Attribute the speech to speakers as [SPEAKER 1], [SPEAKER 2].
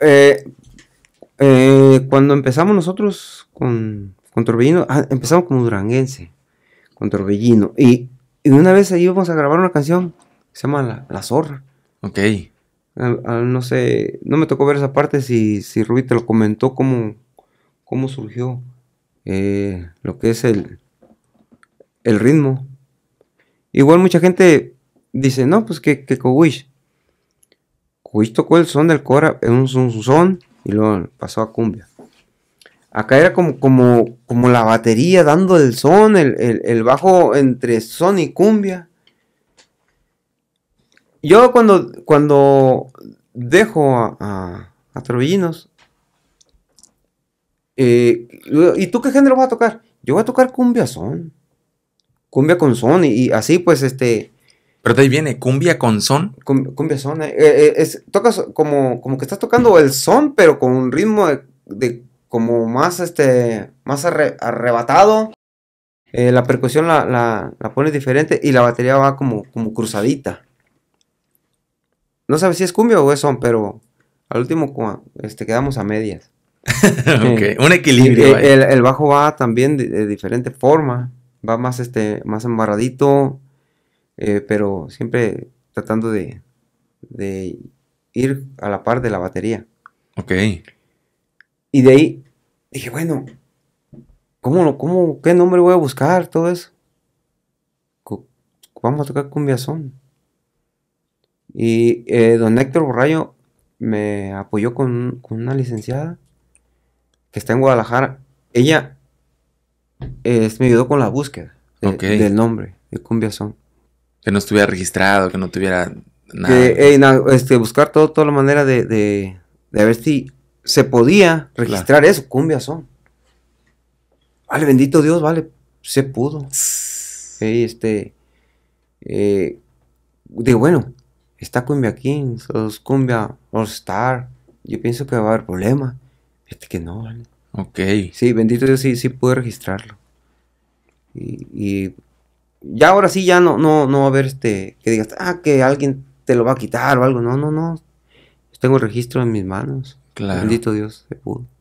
[SPEAKER 1] Eh, eh, cuando empezamos nosotros con, Torbellino, ah, empezamos como duranguense, con Torbellino. Y, una vez ahí íbamos a grabar una canción que se llama La, Zorra. Ok. no sé, no me tocó ver esa parte, si, si Rubí te lo comentó, cómo, cómo surgió eh, lo que es el, el ritmo. Igual mucha gente dice, no, pues que, que Cowish. Justo tocó el son del cora en un son, y luego pasó a cumbia. Acá era como, como, como la batería dando el son, el, bajo entre son y cumbia. Yo cuando, cuando dejo a, a, eh, ¿y tú qué género vas a tocar? Yo voy a tocar cumbia son. Cumbia con son y así pues este pero ahí viene, cumbia con son. cumbia son, eh, eh, eh, tocas como, como que estás tocando el son, pero con un ritmo de, como más, este, más arrebatado. la percusión la, la, pones diferente y la batería va como, como cruzadita. No sabes si es cumbia o es son, pero al último este, quedamos a medias. un equilibrio. El, bajo va también de, diferente forma. Va más, este, más embarradito. Eh, pero siempre tratando de, ir a la par de la batería. Ok. Y de ahí dije, bueno, ¿cómo, cómo, qué nombre voy a buscar? Todo eso. Vamos a tocar cumbiazón. Y eh, don Héctor Borrayo me apoyó con, una licenciada que está en Guadalajara. Ella eh, me ayudó con la búsqueda del nombre de cumbiazón. Que no estuviera registrado, que no tuviera nada. este, buscar todo, toda la manera de, de, de ver si se podía registrar eso, cumbia son. Vale, bendito Dios, vale, se pudo. este, eh, digo, bueno, está Cumbia aquí, Cumbia All Star, yo pienso que va a haber problema. Este que no, vale. Ok. Sí, bendito Dios, sí, sí pude registrarlo. Y, y ya ahora sí, ya no, no, no va a haber este, que digas, ah, que alguien te lo va a quitar o algo. No, no, no. Tengo el registro en mis manos. Bendito Dios, se pudo.